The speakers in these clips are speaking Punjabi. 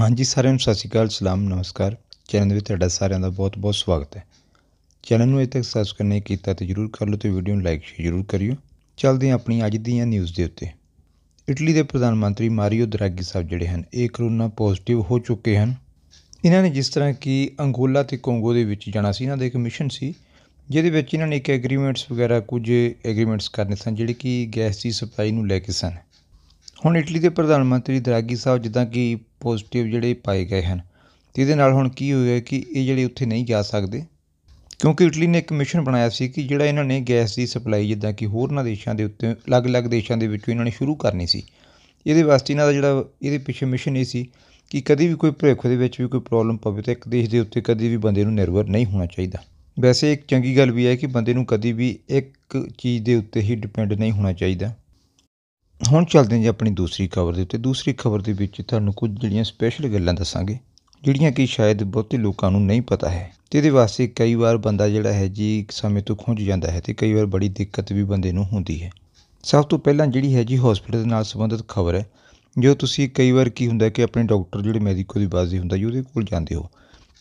ਹਾਂਜੀ ਸਾਰਿਆਂ ਨੂੰ ਸਤਿ ਸ਼੍ਰੀ ਅਕਾਲ ਸਲਾਮ ਨਮਸਕਾਰ ਚੈਨਲ ਵਿੱਚ ਤੁਹਾਡਾ ਸਾਰਿਆਂ ਦਾ ਬਹੁਤ-ਬਹੁਤ ਸਵਾਗਤ ਹੈ ਚੈਨਲ ਨੂੰ ਅਜੇ ਤੱਕ ਸਬਸਕ੍ਰਾਈਬ ਨਹੀਂ ਕੀਤਾ ਤੇ ਜਰੂਰ ਕਰ ਲਓ ਤੇ ਵੀਡੀਓ ਨੂੰ ਲਾਈਕ ਸ਼ੇਅਰ ਜਰੂਰ ਕਰਿਓ ਚੱਲਦੇ ਹਾਂ ਆਪਣੀ ਅੱਜ ਦੀਆਂ ਨਿਊਜ਼ ਦੇ ਉੱਤੇ ਇਟਲੀ ਦੇ ਪ੍ਰਧਾਨ ਮੰਤਰੀ ਮਾਰੀਓ ਦਰਾਗੀ ਸਾਹਿਬ ਜਿਹੜੇ ਹਨ ਇਹ ਕਰੋਨਾ ਪੋਜ਼ਿਟਿਵ ਹੋ ਚੁੱਕੇ ਹਨ ਇਹਨਾਂ ਨੇ ਜਿਸ ਤਰ੍ਹਾਂ ਕਿ ਅੰਗੋਲਾ ਤੇ ਕੋਂਗੋ ਦੇ ਵਿੱਚ ਜਾਣਾ ਸੀ ਇਹਨਾਂ ਦਾ ਇੱਕ ਮਿਸ਼ਨ ਸੀ ਜਿਹਦੇ ਵਿੱਚ ਇਹਨਾਂ ਨੇ ਇੱਕ ਐਗਰੀਮੈਂਟਸ ਵਗੈਰਾ ਕੁਝ ਐਗਰੀਮੈਂਟਸ ਕਰਨੇ ਸਨ ਜਿਹੜੇ ਕਿ ਗੈਸ ਦੀ ਸਪਲਾਈ ਨੂੰ ਲੈ ਕੇ ਸਨ ਹੁਣ ਇਟਲੀ ਦੇ ਪ੍ਰਧਾਨ ਮੰਤਰੀ ਦਰਾਗੀ ਸਾਹਿਬ ਜਿੱਦਾਂ ਕਿ ਪੋਜ਼ਿਟਿਵ ਜਿਹੜੇ ਪਾਏ ਗਏ ਹਨ ਤੇ ਇਹਦੇ ਨਾਲ ਹੁਣ ਕੀ ਹੋਇਆ ਕਿ ਇਹ ਜਿਹੜੇ ਉੱਥੇ ਨਹੀਂ ਜਾ ਸਕਦੇ ਕਿਉਂਕਿ ਇਟਲੀ ਨੇ ਇੱਕ ਮਿਸ਼ਨ ਬਣਾਇਆ ਸੀ ਕਿ ਜਿਹੜਾ ਇਹਨਾਂ ਨੇ ਗੈਸ ਦੀ ਸਪਲਾਈ ਜਿੱਦਾਂ ਕਿ ਹੋਰਨਾਂ ਦੇਸ਼ਾਂ ਦੇ ਉੱਤੇ ਅਲੱਗ-ਅਲੱਗ ਦੇਸ਼ਾਂ ਦੇ ਵਿੱਚੋਂ ਇਹਨਾਂ ਨੇ ਸ਼ੁਰੂ ਕਰਨੀ ਸੀ ਇਹਦੇ ਵਾਸਤੇ ਇਹਨਾਂ ਦਾ ਜਿਹੜਾ ਇਹਦੇ ਪਿੱਛੇ ਮਿਸ਼ਨ ਇਹ ਸੀ ਕਿ ਕਦੀ ਵੀ ਕੋਈ ਭਵਿੱਖ ਦੇ ਵਿੱਚ ਵੀ ਕੋਈ ਪ੍ਰੋਬਲਮ ਪਵੇ ਤਾਂ ਇੱਕ ਦੇਸ਼ ਦੇ ਉੱਤੇ ਕਦੀ ਵੀ ਬੰਦੇ ਨੂੰ ਨਿਰਭਰ ਨਹੀਂ ਹੋਣਾ ਚਾਹੀਦਾ ਵੈਸੇ ਇੱਕ ਚੰਗੀ ਗੱਲ ਵੀ ਹੈ ਕਿ ਬੰਦੇ ਨੂੰ ਕਦੀ ਵੀ ਇੱਕ ਚੀਜ਼ ਦੇ ਉੱਤੇ ਹੀ ਡਿਪੈਂਡ ਨਹੀਂ ਹੋਣਾ ਚਾਹੀਦਾ ਹੁਣ ਚੱਲਦੇ ਹਾਂ ਜੀ ਆਪਣੀ ਦੂਸਰੀ ਖਬਰ ਦੇ ਉੱਤੇ ਦੂਸਰੀ ਖਬਰ ਦੇ ਵਿੱਚ ਤੁਹਾਨੂੰ ਕੁਝ ਜਿਹੜੀਆਂ ਸਪੈਸ਼ਲ ਗੱਲਾਂ ਦੱਸਾਂਗੇ ਜਿਹੜੀਆਂ ਕਿ ਸ਼ਾਇਦ ਬਹੁਤੇ ਲੋਕਾਂ ਨੂੰ ਨਹੀਂ ਪਤਾ ਹੈ ਤੇ ਇਹਦੇ ਵਾਸਤੇ ਕਈ ਵਾਰ ਬੰਦਾ ਜਿਹੜਾ ਹੈ ਜੀ ਇੱਕ ਸਮੇਂ ਤੋਂ ਖੁੰਝ ਜਾਂਦਾ ਹੈ ਤੇ ਕਈ ਵਾਰ ਬੜੀ ਦਿੱਕਤ ਵੀ ਬੰਦੇ ਨੂੰ ਹੁੰਦੀ ਹੈ ਸਭ ਤੋਂ ਪਹਿਲਾਂ ਜਿਹੜੀ ਹੈ ਜੀ ਹਸਪੀਟਲ ਦੇ ਨਾਲ ਸੰਬੰਧਿਤ ਖਬਰ ਹੈ ਜੋ ਤੁਸੀਂ ਕਈ ਵਾਰ ਕੀ ਹੁੰਦਾ ਕਿ ਆਪਣੇ ਡਾਕਟਰ ਜਿਹੜੇ ਮੈਡੀਕੋ ਦੀ ਬਾਜ਼ੀ ਹੁੰਦਾ ਜੀ ਉਹਦੇ ਕੋਲ ਜਾਂਦੇ ਹੋ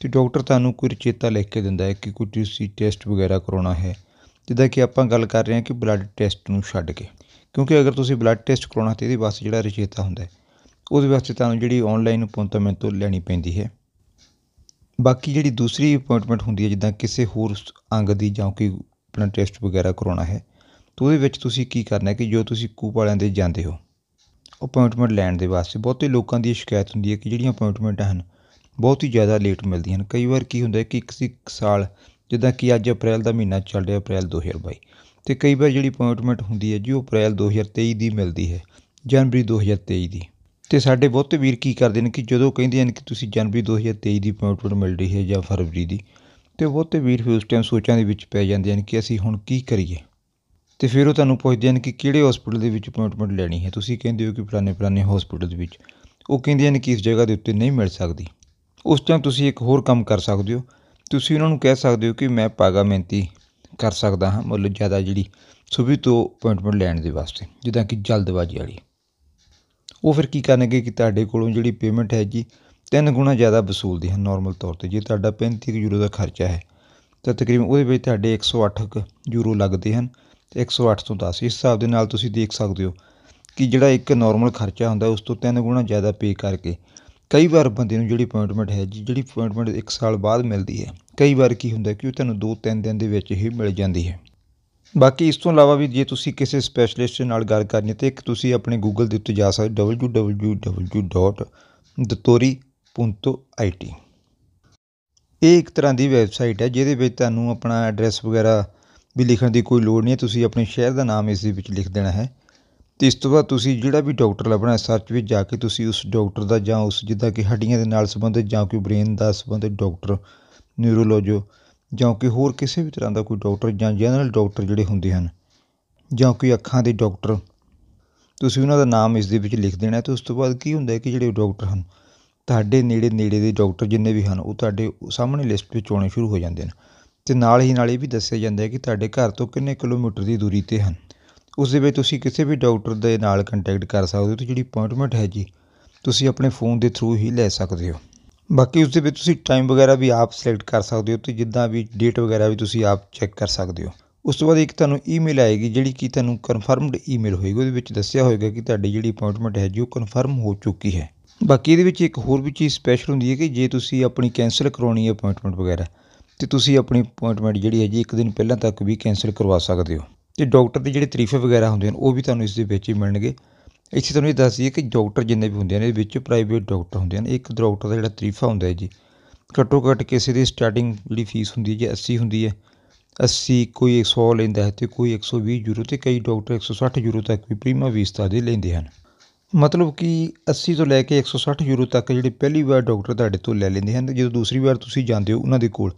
ਤੇ ਡਾਕਟਰ ਤੁਹਾਨੂੰ ਕੋਈ ਰਚੇਤਾ ਲਿਖ ਕੇ ਦਿੰਦਾ ਹੈ ਕਿ ਕੋਈ ਤੁਸੀਂ ਟੈਸਟ ਵਗੈਰਾ ਕਰਾਉਣਾ ਹੈ ਜਿੱਦਾਂ ਕਿ ਆਪਾਂ ਗੱਲ ਕਰ ਰਹੇ ਹਾਂ ਕਿ ਬਲੱਡ ਟੈਸਟ ਨੂੰ ਛੱਡ ਕੇ ਕਿਉਂਕਿ ਅਗਰ ਤੁਸੀਂ ਬਲੱਡ ਟੈਸਟ ਕਰਾਉਣਾ ਤੇ ਇਹਦੇ ਵਾਸਤੇ ਜਿਹੜਾ ਰਜੇਤਾ ਹੁੰਦਾ ਉਹਦੇ ਵਾਸਤੇ ਤੁਹਾਨੂੰ ਜਿਹੜੀ ਆਨਲਾਈਨ ਅਪਾਇੰਟਮੈਂਟ ਤੋਂ ਲੈਣੀ ਪੈਂਦੀ ਹੈ ਬਾਕੀ ਜਿਹੜੀ ਦੂਸਰੀ ਅਪਾਇੰਟਮੈਂਟ ਹੁੰਦੀ ਹੈ ਜਿੱਦਾਂ ਕਿਸੇ ਹੋਰ ਅੰਗ ਦੀ ਜਾਂ ਕੋਈ ਆਪਣਾ ਟੈਸਟ ਵਗੈਰਾ ਕਰਾਉਣਾ ਹੈ ਤਾਂ ਉਹਦੇ ਵਿੱਚ ਤੁਸੀਂ ਕੀ ਕਰਨਾ ਹੈ ਕਿ ਜੋ ਤੁਸੀਂ ਕੂਪ ਵਾਲਿਆਂ ਦੇ ਜਾਂਦੇ ਹੋ ਅਪਾਇੰਟਮੈਂਟ ਲੈਣ ਦੇ ਵਾਸਤੇ ਬਹੁਤੇ ਲੋਕਾਂ ਦੀ ਸ਼ਿਕਾਇਤ ਹੁੰਦੀ ਹੈ ਕਿ ਜਿਹੜੀਆਂ ਅਪਾਇੰਟਮੈਂਟਾਂ ਹਨ ਬਹੁਤ ਹੀ ਜ਼ਿਆਦਾ ਲੇਟ ਮਿਲਦੀਆਂ ਹਨ ਕਈ ਵਾਰ ਕੀ ਹੁੰਦਾ ਹੈ ਕਿ ਇੱਕ ਸਾਲ ਜਿੱਦਾਂ ਕਿ ਅੱਜ ਅਪ੍ਰੈਲ ਦਾ ਮਹੀਨਾ ਚੱਲ ਰਿਹਾ ਅਪ੍ਰੈਲ 2022 ਤੇ ਕਈ ਵਾਰ ਜਿਹੜੀ ਅਪਾਇੰਟਮੈਂਟ ਹੁੰਦੀ ਹੈ ਜੀ ਉਹ ਅਪ੍ਰੈਲ 2023 ਦੀ ਮਿਲਦੀ ਹੈ ਜਨਵਰੀ 2023 ਦੀ ਤੇ ਸਾਡੇ ਬਹੁਤੇ ਵੀਰ ਕੀ ਕਰਦੇ ਨੇ ਕਿ ਜਦੋਂ ਕਹਿੰਦੇ ਹਨ ਕਿ ਤੁਸੀਂ ਜਨਵਰੀ 2023 ਦੀ ਅਪਾਇੰਟਮੈਂਟ ਮਿਲ ਰਹੀ ਹੈ ਜਾਂ ਫਰਵਰੀ ਦੀ ਤੇ ਬਹੁਤੇ ਵੀਰ ਫਿਰ ਉਸ ਟਾਈਮ ਸੋਚਾਂ ਦੇ ਵਿੱਚ ਪੈ ਜਾਂਦੇ ਹਨ ਕਿ ਅਸੀਂ ਹੁਣ ਕੀ ਕਰੀਏ ਤੇ ਫਿਰ ਉਹ ਤੁਹਾਨੂੰ ਪੁੱਛਦੇ ਹਨ ਕਿ ਕਿਹੜੇ ਹਸਪੀਟਲ ਦੇ ਵਿੱਚ ਅਪਾਇੰਟਮੈਂਟ ਲੈਣੀ ਹੈ ਤੁਸੀਂ ਕਹਿੰਦੇ ਹੋ ਕਿ ਪੁਰਾਣੇ ਪੁਰਾਣੇ ਹਸਪੀਟਲ ਦੇ ਵਿੱਚ ਉਹ ਕਹਿੰਦੇ ਹਨ ਕਿ ਇਸ ਜਗ੍ਹਾ ਦੇ ਉੱਤੇ ਨਹੀਂ ਮਿਲ ਸਕਦੀ ਉਸ ਟਾਈਮ ਤੁਸੀਂ ਇੱਕ ਹੋਰ ਕੰਮ ਕਰ ਸਕਦੇ ਹੋ ਤੁਸੀਂ ਉਹਨਾਂ ਨੂੰ ਕਹਿ ਸਕਦੇ ਹੋ ਕਿ ਮੈਂ ਪਾਗਾ ਮੈਂਤੀ ਕਰ ਸਕਦਾ ਹਾਂ ਮਤਲਬ ਜ਼ਿਆਦਾ ਜਿਹੜੀ ਸੁਭੀ ਤੋਂ ਅਪਾਇੰਟਮੈਂਟ ਲੈਣ ਦੇ ਵਾਸਤੇ ਜਿੱਦਾਂ ਕਿ ਜਲਦਬਾਜ਼ੀ ਵਾਲੀ ਉਹ ਫਿਰ ਕੀ ਕਰਨਗੇ ਕਿ ਤੁਹਾਡੇ ਕੋਲੋਂ ਜਿਹੜੀ ਪੇਮੈਂਟ ਹੈ ਜੀ ਤਿੰਨ ਗੁਣਾ ਜ਼ਿਆਦਾ ਵਸੂਲਦੇ ਹਨ ਨਾਰਮਲ ਤੌਰ ਤੇ ਜੇ ਤੁਹਾਡਾ 35 ਯੂਰੋ ਦਾ ਖਰਚਾ ਹੈ ਤਾਂ ਤਕਰੀਬਨ ਉਹਦੇ ਵਿੱਚ ਤੁਹਾਡੇ 108 ਯੂਰੋ ਲੱਗਦੇ ਹਨ ਤੇ 108 ਤੋਂ 10 ਇਸ ਹਿਸਾਬ ਦੇ ਨਾਲ ਤੁਸੀਂ ਦੇਖ ਸਕਦੇ ਹੋ ਕਿ ਜਿਹੜਾ ਇੱਕ ਨਾਰਮਲ ਖਰਚਾ ਹੁੰਦਾ ਉਸ ਤੋਂ ਤਿੰਨ ਗੁਣਾ ਜ਼ਿਆਦਾ ਪੇ ਕਰਕੇ ਕਈ ਵਾਰ ਬੰਦੇ ਨੂੰ ਜਿਹੜੀ ਅਪਾਇੰਟਮੈਂਟ ਹੈ ਜਿਹੜੀ ਅਪਾਇੰਟਮੈਂਟ ਇੱਕ ਸਾਲ ਬਾਅਦ ਮਿਲਦੀ ਹੈ ਕਈ ਵਾਰ ਕੀ ਹੁੰਦਾ ਕਿ ਉਹ ਤੁਹਾਨੂੰ ਦੋ ਤਿੰਨ ਦਿਨ ਦੇ ਵਿੱਚ ਹੀ ਮਿਲ ਜਾਂਦੀ ਹੈ ਬਾਕੀ ਇਸ ਤੋਂ ਇਲਾਵਾ ਵੀ ਜੇ ਤੁਸੀਂ ਕਿਸੇ ਸਪੈਸ਼ਲਿਸਟ ਨਾਲ ਗੱਲ ਕਰਨੀ ਤੇ ਇੱਕ ਤੁਸੀਂ ਆਪਣੇ ਗੂਗਲ ਦੇ ਉੱਤੇ ਜਾ ਸਕਦੇ www.datori.it ਇਹ ਇੱਕ ਤਰ੍ਹਾਂ ਦੀ ਵੈਬਸਾਈਟ ਹੈ ਜਿਹਦੇ ਵਿੱਚ ਤੁਹਾਨੂੰ ਆਪਣਾ ਐਡਰੈਸ ਵਗੈਰਾ ਵੀ ਲਿਖਣ ਦੀ ਕੋਈ ਲੋੜ ਨਹੀਂ ਹੈ ਤੁਸੀਂ ਆਪਣੇ ਸ਼ਹਿਰ ਦਾ ਨਾਮ ਇਸ ਦੇ ਵਿੱਚ ਲਿਖ ਦੇਣਾ ਹੈ ਅਤੇ ਇਸ ਤੋਂ ਬਾਅਦ ਤੁਸੀਂ ਜਿਹੜਾ ਵੀ ਡਾਕਟਰ ਲੱਭਣਾ ਸਰਚ ਵਿੱਚ ਜਾ ਕੇ ਤੁਸੀਂ ਉਸ ਡਾਕਟਰ ਦਾ ਜਾਂ ਉਸ ਜਿੱਦਾਂ ਕਿ ਹੱਡੀਆਂ ਦੇ ਨਾਲ ਸੰਬੰਧਿਤ ਜਾਂ ਕੋਈ ਬ੍ਰੇਨ ਦਾ ਸੰਬੰਧਿਤ ਡਾਕਟਰ ਨਿਊਰੋਲੋਜੋ ਜਾਂ ਕਿ ਹੋਰ ਕਿਸੇ ਵੀ ਤਰ੍ਹਾਂ ਦਾ ਕੋਈ ਡਾਕਟਰ ਜਾਂ ਜਨਰਲ ਡਾਕਟਰ ਜਿਹੜੇ ਹੁੰਦੇ ਹਨ ਜਾਂ ਕੋਈ ਅੱਖਾਂ ਦੇ ਡਾਕਟਰ ਤੁਸੀਂ ਉਹਨਾਂ ਦਾ ਨਾਮ ਇਸ ਦੇ ਵਿੱਚ ਲਿਖ ਦੇਣਾ ਅਤੇ ਉਸ ਤੋਂ ਬਾਅਦ ਕੀ ਹੁੰਦਾ ਕਿ ਜਿਹੜੇ ਡਾਕਟਰ ਹਨ ਤੁਹਾਡੇ ਨੇੜੇ ਨੇੜੇ ਦੇ ਡਾਕਟਰ ਜਿੰਨੇ ਵੀ ਹਨ ਉਹ ਤੁਹਾਡੇ ਸਾਹਮਣੇ ਲਿਸਟ ਵਿੱਚ ਆਉਣੇ ਸ਼ੁਰੂ ਹੋ ਜਾਂਦੇ ਹਨ ਅਤੇ ਨਾਲ ਹੀ ਨਾਲ ਇਹ ਵੀ ਦੱਸਿਆ ਜਾਂਦਾ ਹੈ ਕਿ ਤੁਹਾਡੇ ਘਰ ਤੋਂ ਕਿੰਨੇ ਕਿਲੋਮੀਟਰ ਦੀ ਦੂਰੀ 'ਤੇ ਹਨ ਉਸ ਦੇ ਵਿੱਚ ਤੁਸੀਂ ਕਿਸੇ ਵੀ ਡਾਕਟਰ ਦੇ ਨਾਲ ਕੰਟੈਕਟ ਕਰ ਸਕਦੇ ਹੋ ਤੇ ਜਿਹੜੀ ਅਪਾਇੰਟਮੈਂਟ ਹੈ ਜੀ ਤੁਸੀਂ ਆਪਣੇ ਫੋਨ ਦੇ ਥਰੂ ਹੀ ਲੈ ਸਕਦੇ ਹੋ ਬਾਕੀ ਉਸ ਦੇ ਵਿੱਚ ਤੁਸੀਂ ਟਾਈਮ ਵਗੈਰਾ ਵੀ ਆਪ ਸਿਲੈਕਟ ਕਰ ਸਕਦੇ ਹੋ ਤੇ ਜਿੱਦਾਂ ਵੀ ਡੇਟ ਵਗੈਰਾ ਵੀ ਤੁਸੀਂ ਆਪ ਚੈੱਕ ਕਰ ਸਕਦੇ ਹੋ ਉਸ ਤੋਂ ਬਾਅਦ ਇੱਕ ਤੁਹਾਨੂੰ ਈਮੇਲ ਆਏਗੀ ਜਿਹੜੀ ਕਿ ਤੁਹਾਨੂੰ ਕਨਫਰਮਡ ਈਮੇਲ ਹੋਏਗੀ ਉਹਦੇ ਵਿੱਚ ਦੱਸਿਆ ਹੋਏਗਾ ਕਿ ਤੁਹਾਡੀ ਜਿਹੜੀ ਅਪਾਇੰਟਮੈਂਟ ਹੈ ਜੀ ਉਹ ਕਨਫਰਮ ਹੋ ਚੁੱਕੀ ਹੈ ਬਾਕੀ ਇਹਦੇ ਵਿੱਚ ਇੱਕ ਹੋਰ ਵੀ ਚੀਜ਼ ਸਪੈਸ਼ਲ ਹੁੰਦੀ ਹੈ ਕਿ ਜੇ ਤੁਸੀਂ ਆਪਣੀ ਕੈਂਸਲ ਕਰਾਉਣੀ ਹੈ ਅਪਾਇੰਟਮੈਂਟ ਵਗੈਰਾ ਤੇ ਤੁਸੀਂ ਆਪਣੀ ਅਪਾਇੰਟਮੈਂਟ ਜਿਹੜੀ ਹੈ ਜੀ ਇੱਕ ਦਿਨ ਪਹਿਲਾਂ ਤੱਕ ਵੀ ਕੈਂਸਲ ਕਰਵਾ ਸਕਦੇ ਹੋ ਅਤੇ ਡਾਕਟਰ ਦੀ ਜਿਹੜੀ ਤਰੀਫੇ ਵਗੈਰਾ ਹੁੰਦੀਆਂ ਨੇ ਉਹ ਵੀ ਤੁਹਾਨੂੰ ਇਸ ਦੇ ਵਿੱਚ ਹੀ ਮਿਲਣਗੇ ਇੱਥੇ ਤੁਹਾਨੂੰ ਇਹ ਦੱਸ ਦਈਏ ਕਿ ਡਾਕਟਰ ਜਿੰਨੇ ਵੀ ਹੁੰਦੇ ਨੇ ਇਹਦੇ ਵਿੱਚ ਪ੍ਰਾਈਵੇਟ ਡਾਕਟਰ ਹੁੰਦੇ ਨੇ ਇੱਕ ਡਾਕਟਰ ਦਾ ਜਿਹੜਾ ਤਰੀਫਾ ਹੁੰਦਾ ਹੈ ਜੀ ਘੱਟੋ ਘੱਟ ਕਿਸੇ ਦੀ ਸਟਾਰਟਿੰਗ ਜਿਹੜੀ ਫੀਸ ਹੁੰਦੀ ਹੈ ਜੀ 80 ਹੁੰਦੀ ਹੈ 80 ਕੋਈ 100 ਲੈਂਦਾ ਹੈ ਤੇ ਕੋਈ 120 ਯੂਰੋ ਤੇ ਕਈ ਡਾਕਟਰ 160 ਯੂਰੋ ਤੱਕ ਵੀ ਪ੍ਰੀਮਾ ਤਾਂ ਦੇ ਲੈਂਦੇ ਹਨ ਮਤਲਬ ਕਿ 80 ਤੋਂ ਲੈ ਕੇ 160 ਯੂਰੋ ਤੱਕ ਜਿਹੜੇ ਪਹਿਲੀ ਵਾਰ ਡਾਕਟਰ ਤੁਹਾਡੇ ਤੋਂ ਲੈ ਲੈਂਦੇ ਹਨ ਜਦੋਂ ਦੂਸਰੀ ਵਾਰ ਤੁਸੀਂ ਜਾਂਦੇ ਹੋ ਉਹਨਾਂ ਦੇ ਕੋਲ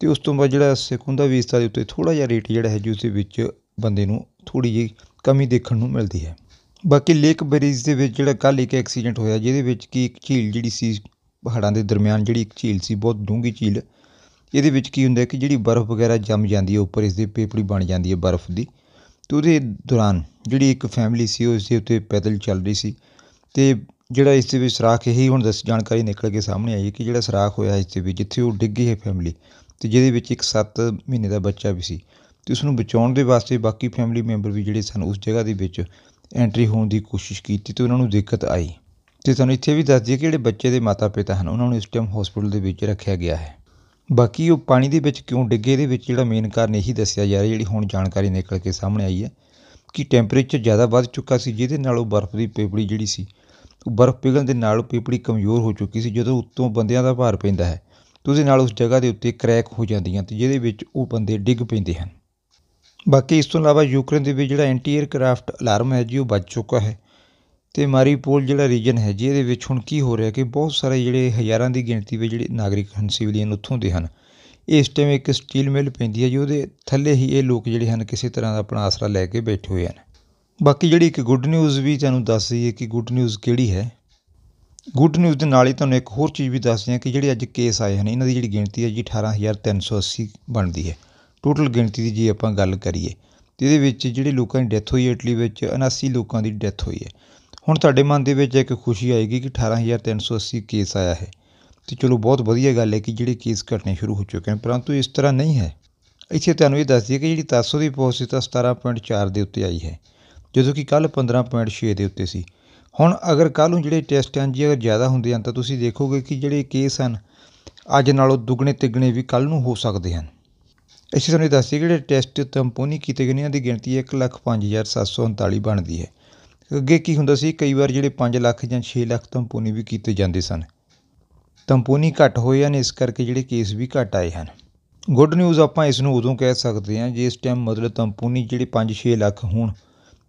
ਤੇ ਉਸ ਤੋਂ ਬਾਅਦ ਜਿਹੜਾ ਸੈਕੁੰਡਾ ਵੀਸਤਾ ਦੇ ਉੱਤੇ ਥੋੜਾ ਜਿਹਾ ਰੇਟ ਜਿਹੜਾ ਹੈ ਜੀ ਉਸ ਦੇ ਵਿੱਚ ਬੰਦੇ ਨੂੰ ਥੋੜੀ ਜਿਹੀ ਕਮੀ ਦੇਖਣ ਨੂੰ ਮਿਲਦੀ ਹੈ ਬਾਕੀ ਲੇਕ ਬਰੀਜ ਦੇ ਵਿੱਚ ਜਿਹੜਾ ਕੱਲ ਇੱਕ ਐਕਸੀਡੈਂਟ ਹੋਇਆ ਜਿਹਦੇ ਵਿੱਚ ਕੀ ਇੱਕ ਝੀਲ ਜਿਹੜੀ ਸੀ ਪਹਾੜਾਂ ਦੇ ਦਰਮਿਆਨ ਜਿਹੜੀ ਇੱਕ ਝੀਲ ਸੀ ਬਹੁਤ ਡੂੰਘੀ ਝੀਲ ਇਹਦੇ ਵਿੱਚ ਕੀ ਹੁੰਦਾ ਕਿ ਜਿਹੜੀ ਬਰਫ਼ ਵਗੈਰਾ ਜੰਮ ਜਾਂਦੀ ਹੈ ਉੱਪਰ ਇਸ ਦੀ ਪੇਪੜੀ ਬਣ ਜਾਂਦੀ ਹੈ ਬਰਫ਼ ਦੀ ਤੇ ਉਹਦੇ ਦੌਰਾਨ ਜਿਹੜੀ ਇੱਕ ਫੈਮਿਲੀ ਸੀ ਉਸ ਦੇ ਉੱਤੇ ਪੈਦਲ ਚੱਲ ਰਹੀ ਸੀ ਤੇ ਜਿਹੜਾ ਇਸ ਦੇ ਵਿੱਚ ਸਰਾਖ ਇਹੀ ਹੁਣ ਦੱਸ ਜਾਣਕਾਰੀ ਨਿਕਲ ਕੇ ਸਾਹਮਣੇ ਆਈ ਕਿ ਜਿਹੜਾ ਸਰਾਖ ਹੋਇਆ ਇਸ ਦੇ ਵਿੱਚ ਜਿੱਥੇ ਉਹ ਡਿੱਗੀ ਹੈ ਫੈਮਿਲੀ ਤੇ ਜਿਹਦੇ ਵਿੱਚ ਇੱਕ 7 ਮਹੀਨੇ ਦਾ ਬੱਚਾ ਵੀ ਸੀ ਅਤੇ ਉਸ ਨੂੰ ਬਚਾਉਣ ਦੇ ਵਾਸਤੇ ਬਾਕੀ ਫੈਮਿਲੀ ਮੈਂਬਰ ਵੀ ਜਿਹੜੇ ਸਨ ਉਸ ਜਗ੍ਹਾ ਦੇ ਵਿੱਚ ਐਂਟਰੀ ਹੋਣ ਦੀ ਕੋਸ਼ਿਸ਼ ਕੀਤੀ ਅਤੇ ਉਹਨਾਂ ਨੂੰ ਦਿੱਕਤ ਆਈ ਅਤੇ ਤੁਹਾਨੂੰ ਇੱਥੇ ਵੀ ਦੱਸ ਦਈਏ ਕਿ ਜਿਹੜੇ ਬੱਚੇ ਦੇ ਮਾਤਾ ਪਿਤਾ ਹਨ ਉਹਨਾਂ ਨੂੰ ਇਸ ਟਾਈਮ ਹਸਪੀਟਲ ਦੇ ਵਿੱਚ ਰੱਖਿਆ ਗਿਆ ਹੈ ਬਾਕੀ ਉਹ ਪਾਣੀ ਦੇ ਵਿੱਚ ਕਿਉਂ ਡਿੱਗੇ ਇਹਦੇ ਵਿੱਚ ਜਿਹੜਾ ਮੇਨ ਕਾਰਨ ਇਹੀ ਦੱਸਿਆ ਜਾ ਰਿਹਾ ਜਿਹੜੀ ਹੁਣ ਜਾਣਕਾਰੀ ਨਿਕਲ ਕੇ ਸਾਹਮਣੇ ਆਈ ਹੈ ਕਿ ਟੈਂਪਰੇਚਰ ਜ਼ਿਆਦਾ ਵੱਧ ਚੁੱਕਾ ਸੀ ਜਿਹਦੇ ਨਾਲ ਉਹ ਬਰਫ਼ ਦੀ ਪੇਪੜੀ ਜਿਹੜੀ ਸੀ ਉਹ ਬਰਫ਼ ਪਿਘਲਣ ਦੇ ਨਾਲ ਉਹ ਪੇਪੜੀ ਕਮਜ਼ੋਰ ਹੋ ਚੁੱਕੀ ਸੀ ਜਦੋਂ ਉੱਤੋਂ ਬੰਦਿਆਂ ਦਾ ਭਾਰ ਪੈਂਦਾ ਹੈ ਤੁਸੀਂ ਉਹਦੇ ਨਾਲ ਉਸ ਜਗ੍ਹਾ ਦੇ ਉੱਤੇ ਕ੍ਰੈਕ ਹੋ ਜਾਂਦੀਆਂ ਤੇ ਜਿਹਦੇ ਵਿੱਚ ਉਹ ਬੰਦੇ ਡਿੱਗ ਪੈਂਦੇ ਹਨ ਬਾਕੀ ਇਸ ਤੋਂ ਇਲਾਵਾ ਯੂਕਰੇਨ ਦੇ ਵਿੱਚ ਜਿਹੜਾ ਐਂਟੀ 에ਅਰਕ੍ਰਾਫਟ ਅਲਾਰਮ ਹੈ ਜੀ ਉਹ ਵੱਜ ਚੁੱਕਾ ਹੈ ਤੇ ਮਾਰੀਪੋਲ ਜਿਹੜਾ ਰੀਜਨ ਹੈ ਜੀ ਇਹਦੇ ਵਿੱਚ ਹੁਣ ਕੀ ਹੋ ਰਿਹਾ ਕਿ ਬਹੁਤ ਸਾਰੇ ਜਿਹੜੇ ਹਜ਼ਾਰਾਂ ਦੀ ਗਿਣਤੀ ਵਿੱਚ ਜਿਹੜੇ ਨਾਗਰਿਕ ਹਨ ਸਿਵਲੀਅਨ ਉੱਥੋਂ ਦੇ ਹਨ ਇਸ ਟਾਈਮ ਇੱਕ ਸਟੀਲ ਮਿਲ ਪੈਂਦੀ ਹੈ ਜੀ ਉਹਦੇ ਥੱਲੇ ਹੀ ਇਹ ਲੋਕ ਜਿਹੜੇ ਹਨ ਕਿਸੇ ਤਰ੍ਹਾਂ ਦਾ ਆਪਣਾ ਆਸਰਾ ਲੈ ਕੇ ਬੈਠੇ ਹੋਏ ਹਨ ਬਾਕੀ ਜਿਹੜੀ ਇੱਕ ਗੁੱਡ ਨਿਊਜ਼ ਵੀ ਤੁਹਾਨੂੰ ਦੱਸ ਦਈਏ ਕਿ ਗੁੱਡ ਨਿਊਜ਼ ਕਿਹੜੀ ਹੈ ਗੁੱਡ ਨਿਊਜ਼ ਦੇ ਨਾਲ ਹੀ ਤੁਹਾਨੂੰ ਇੱਕ ਹੋਰ ਚੀਜ਼ ਵੀ ਦੱਸਦੇ ਹਾਂ ਕਿ ਜਿਹੜੇ ਅੱਜ ਕੇਸ ਆਏ ਹਨ ਇਹਨਾਂ ਦੀ ਜਿਹੜੀ ਗਿਣਤੀ ਹੈ ਜੀ 18380 ਬਣਦੀ ਹੈ ਟੋਟਲ ਗਿਣਤੀ ਦੀ ਜੇ ਆਪਾਂ ਗੱਲ ਕਰੀਏ ਇਹਦੇ ਵਿੱਚ ਜਿਹੜੇ ਲੋਕਾਂ ਦੀ ਡੈਥ ਹੋਈ ਇਟਲੀ ਵਿੱਚ 79 ਲੋਕਾਂ ਦੀ ਡੈਥ ਹੋਈ ਹੈ ਹੁਣ ਤੁਹਾਡੇ ਮਨ ਦੇ ਵਿੱਚ ਇੱਕ ਖੁਸ਼ੀ ਆਏਗੀ ਕਿ 18380 ਕੇਸ ਆਇਆ ਹੈ ਤੇ ਚਲੋ ਬਹੁਤ ਵਧੀਆ ਗੱਲ ਹੈ ਕਿ ਜਿਹੜੇ ਕੇਸ ਘਟਨੇ ਸ਼ੁਰੂ ਹੋ ਚੁੱਕੇ ਹਨ ਪਰੰਤੂ ਇਸ ਤਰ੍ਹਾਂ ਨਹੀਂ ਹੈ ਇੱਥੇ ਤੁਹਾਨੂੰ ਇਹ ਦੱਸ ਦਈਏ ਕਿ ਜਿਹੜੀ 700 ਦੀ ਪਹੁੰਚ ਸੀ ਤਾਂ 17.4 ਦੇ ਉੱਤੇ ਆਈ ਹੈ ਜਦੋਂ ਕਿ ਕੱਲ 15.6 ਦੇ ਉੱਤੇ ਸੀ ਹੁਣ ਅਗਰ ਕੱਲ ਨੂੰ ਜਿਹੜੇ ਟੈਸਟ ਹਨ ਜੀ ਅਗਰ ਜ਼ਿਆਦਾ ਹੁੰਦੇ ਹਨ ਤਾਂ ਤੁਸੀਂ ਦੇਖੋਗੇ ਕਿ ਜਿਹੜੇ ਕੇਸ ਹਨ ਅੱਜ ਨਾਲੋਂ ਦੁੱਗਣੇ ਤਿੱਗਣੇ ਵੀ ਕੱਲ ਨੂੰ ਹੋ ਸਕਦੇ ਹਨ ਅਸੀਂ ਤੁਹਾਨੂੰ ਇਹ ਦੱਸਦੀ ਜਿਹੜੇ ਟੈਸਟ ਪੂਨੀ ਕੀਤੇ ਗਏ ਨੇ ਇਹਨਾਂ ਦੀ ਗਿਣਤੀ 105739 ਬਣਦੀ ਹੈ ਅੱਗੇ ਕੀ ਹੁੰਦਾ ਸੀ ਕਈ ਵਾਰ ਜਿਹੜੇ 5 ਲੱਖ ਜਾਂ 6 ਲੱਖ ਪੂਨੀ ਵੀ ਕੀਤੇ ਜਾਂਦੇ ਸਨ ਪੂਨੀ ਘਟ ਹੋਏ ਹਨ ਇਸ ਕਰਕੇ ਜਿਹੜੇ ਕੇਸ ਵੀ ਘਟ ਆਏ ਹਨ ਗੁੱਡ ਨਿਊਜ਼ ਆਪਾਂ ਇਸ ਨੂੰ ਉਦੋਂ ਕਹਿ ਸਕਦੇ ਹਾਂ ਜੇ ਇਸ ਟਾਈਮ ਮਤਲਬ ਪੂਨੀ ਜਿਹੜੇ 5-6 ਲੱਖ ਹੋਣ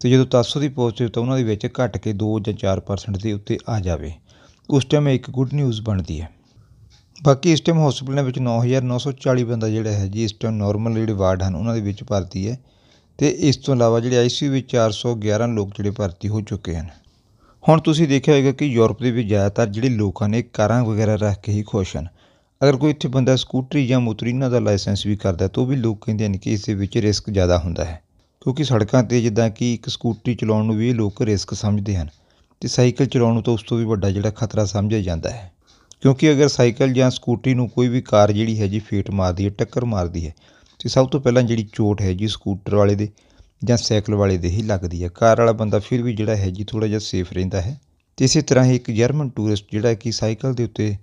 ਤੇ ਜਦੋਂ 700 ਦੀ ਪਹੁੰਚ ਤੇ ਤਾਂ ਉਹਨਾਂ ਦੇ ਵਿੱਚ ਘਟ ਕੇ 2 ਜਾਂ 4% ਦੇ ਉੱਤੇ ਆ ਜਾਵੇ ਉਸ ਟਾਈਮ ਇੱਕ ਗੁੱਡ ਨਿਊਜ਼ ਬਣਦੀ ਹੈ ਬਾਕੀ ਇਸ ਟਾਈਮ ਹਸਪੀਟਲਾਂ ਵਿੱਚ 9940 ਬੰਦਾ ਜਿਹੜਾ ਹੈ ਜੀ ਇਸ ਟਾਈਮ ਨਾਰਮਲ ਜਿਹੜੇ ਵਾਰਡ ਹਨ ਉਹਨਾਂ ਦੇ ਵਿੱਚ ਭਰਤੀ ਹੈ ਤੇ ਇਸ ਤੋਂ ਇਲਾਵਾ ਜਿਹੜੇ ਆਈਸੀਯੂ ਵਿੱਚ 411 ਲੋਕ ਜਿਹੜੇ ਭਰਤੀ ਹੋ ਚੁੱਕੇ ਹਨ ਹੁਣ ਤੁਸੀਂ ਦੇਖਿਆ ਹੋਵੇਗਾ ਕਿ ਯੂਰਪ ਦੇ ਵਿੱਚ ਜ਼ਿਆਦਾਤਰ ਜਿਹੜੇ ਲੋਕਾਂ ਨੇ ਕਾਰਾਂ ਵਗੈਰਾ ਰੱਖ ਕੇ ਹੀ ਖੁਸ਼ ਹਨ ਅਗਰ ਕੋਈ ਇੱਥੇ ਬੰਦਾ ਸਕੂਟਰੀ ਜਾਂ ਮੋਤਰੀਨਾ ਦਾ ਲਾਇਸੈਂਸ ਵੀ ਕਰਦਾ ਤਾਂ ਉਹ ਵੀ ਲੋਕ ਕਹਿੰਦੇ ਹਨ ਕਿ ਇਸ ਦੇ ਵਿੱਚ ਰਿਸਕ ਜ਼ਿਆਦਾ ਹੁੰਦਾ ਹੈ ਕਿਉਂਕਿ ਸੜਕਾਂ ਤੇ ਜਿੱਦਾਂ ਕਿ ਇੱਕ ਸਕੂਟਰੀ ਚਲਾਉਣ ਨੂੰ ਵੀ ਲੋਕ ਰਿਸਕ ਸਮਝਦੇ ਹਨ ਤੇ ਸਾਈਕਲ ਚਲਾਉਣ ਨੂੰ ਤਾਂ ਉਸ ਤੋਂ ਵੀ ਵੱਡਾ ਜਿਹੜਾ ਖਤਰਾ ਸਮਝਿਆ ਜਾਂਦਾ ਹੈ ਕਿਉਂਕਿ ਅਗਰ ਸਾਈਕਲ ਜਾਂ ਸਕੂਟਰੀ ਨੂੰ ਕੋਈ ਵੀ ਕਾਰ ਜਿਹੜੀ ਹੈ ਜੀ ਫੇਟ ਮਾਰਦੀ ਹੈ ਟੱਕਰ ਮਾਰਦੀ ਹੈ ਤੇ ਸਭ ਤੋਂ ਪਹਿਲਾਂ ਜਿਹੜੀ ਚੋਟ ਹੈ ਜੀ ਸਕੂਟਰ ਵਾਲੇ ਦੇ ਜਾਂ ਸਾਈਕਲ ਵਾਲੇ ਦੇ ਹੀ ਲੱਗਦੀ ਹੈ ਕਾਰ ਵਾਲਾ ਬੰਦਾ ਫਿਰ ਵੀ ਜਿਹੜਾ ਹੈ ਜੀ ਥੋੜਾ ਜਿਹਾ ਸੇਫ ਰਹਿੰਦਾ ਹੈ ਤੇ ਇਸੇ ਤਰ੍ਹਾਂ ਹੀ ਇੱਕ ਜਰਮਨ ਟੂਰਿਸਟ ਜਿਹੜਾ ਕਿ ਸਾਈਕਲ ਦੇ ਉੱਤੇ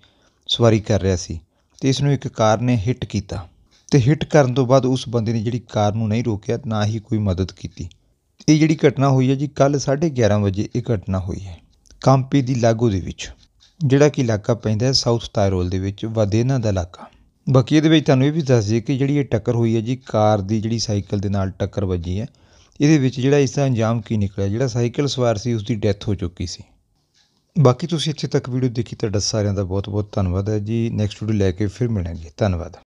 ਸਵਾਰੀ ਕਰ ਰਿਹਾ ਸੀ ਤੇ ਇਸ ਨੂੰ ਇੱਕ ਕਾਰ ਨੇ ਹਿੱਟ ਕੀਤਾ ਤੇ ਹਿੱਟ ਕਰਨ ਤੋਂ ਬਾਅਦ ਉਸ ਬੰਦੇ ਨੇ ਜਿਹੜੀ ਕਾਰ ਨੂੰ ਨਹੀਂ ਰੋਕਿਆ ਨਾ ਹੀ ਕੋਈ ਮਦਦ ਕੀਤੀ ਇਹ ਜਿਹੜੀ ਘਟਨਾ ਹੋਈ ਹੈ ਜੀ ਕੱਲ 11:30 ਵਜੇ ਇਹ ਘਟਨਾ ਹੋਈ ਹੈ ਕੰਪੀ ਦੀ ਲਾਗੋ ਦੇ ਵਿੱਚ ਜਿਹੜਾ ਕਿ ਇਲਾਕਾ ਪੈਂਦਾ ਸਾਊਥ ਤਾਇਰੋਲ ਦੇ ਵਿੱਚ ਵਾਦੇਨਾ ਦਾ ਇਲਾਕਾ ਬਾਕੀ ਇਹਦੇ ਵਿੱਚ ਤੁਹਾਨੂੰ ਇਹ ਵੀ ਦੱਸ ਦਈਏ ਕਿ ਜਿਹੜੀ ਇਹ ਟੱਕਰ ਹੋਈ ਹੈ ਜੀ ਕਾਰ ਦੀ ਜਿਹੜੀ ਸਾਈਕਲ ਦੇ ਨਾਲ ਟੱਕਰ ਵੱਜੀ ਹੈ ਇਹਦੇ ਵਿੱਚ ਜਿਹੜਾ ਇਸ ਦਾ ਅੰਜਾਮ ਕੀ ਨਿਕਲਿਆ ਜਿਹੜਾ ਸਾਈਕਲ ਸਵਾਰ ਸੀ ਉਸ ਦੀ ਡੈਥ ਹੋ ਚੁੱਕੀ ਸੀ ਬਾਕੀ ਤੁਸੀਂ ਇੱਥੇ ਤੱਕ ਵੀਡੀਓ ਦੇਖੀ ਤੁਹਾਡਾ ਸਾਰਿਆਂ ਦਾ ਬਹੁਤ ਬਹੁਤ ਧੰਨਵਾਦ ਹੈ ਜੀ ਨੈਕਸਟ ਵੀਡੀਓ ਲੈ ਕੇ ਫਿਰ ਮਿਲਾਂਗੇ ਧੰਨਵਾਦ